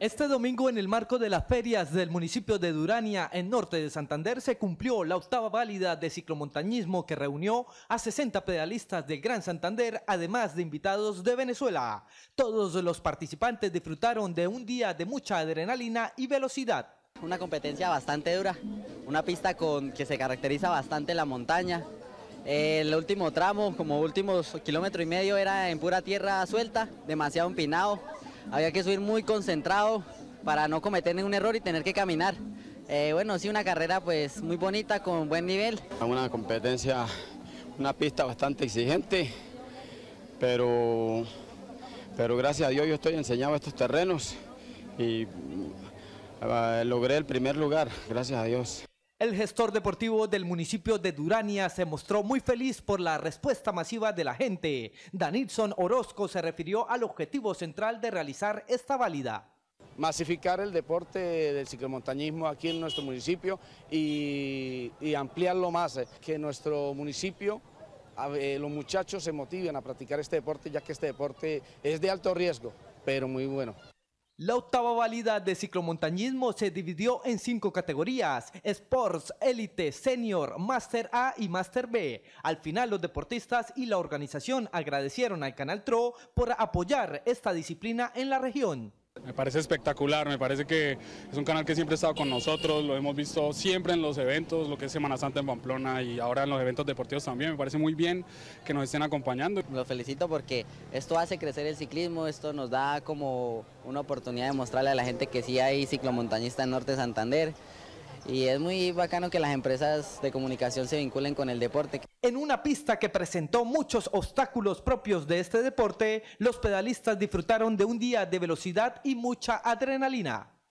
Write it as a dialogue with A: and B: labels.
A: Este domingo, en el marco de las ferias del municipio de Durania, en norte de Santander, se cumplió la octava válida de ciclomontañismo que reunió a 60 pedalistas del Gran Santander, además de invitados de Venezuela. Todos los participantes disfrutaron de un día
B: de mucha adrenalina y velocidad. Una competencia bastante dura, una pista con que se caracteriza bastante la montaña. El último tramo, como últimos kilómetro y medio, era en pura tierra suelta, demasiado empinado había que subir muy concentrado para no cometer ningún error y tener que caminar. Eh, bueno, sí, una carrera pues muy bonita, con buen nivel.
C: Una competencia, una pista bastante exigente, pero, pero gracias a Dios yo estoy enseñado estos terrenos y eh, logré el primer lugar, gracias a Dios. El gestor
A: deportivo del municipio de Durania se mostró muy feliz por la respuesta masiva de la gente. Danilson Orozco se refirió al objetivo central de realizar esta válida.
D: Masificar el deporte del ciclomontañismo aquí en nuestro municipio y, y ampliarlo más, eh, que nuestro municipio los muchachos se motiven a practicar este deporte, ya que este deporte es de alto riesgo, pero muy bueno.
A: La octava válida de ciclomontañismo se dividió en cinco categorías, Sports, Elite, Senior, Master A y Master B. Al final los deportistas y la organización agradecieron al Canal TRO por apoyar esta disciplina en la región. Me parece
B: espectacular, me parece que es un canal que siempre ha estado con nosotros, lo hemos visto siempre en los eventos, lo que es Semana Santa en Pamplona y ahora en los eventos deportivos también, me parece muy bien que nos estén acompañando. Lo felicito porque esto hace crecer el ciclismo, esto nos da como una oportunidad de mostrarle a la gente que sí hay ciclomontañista en Norte Santander, y es muy bacano que las empresas de comunicación se vinculen con el deporte. En una pista que presentó muchos obstáculos
A: propios de este deporte, los pedalistas disfrutaron de un día de velocidad y mucha adrenalina.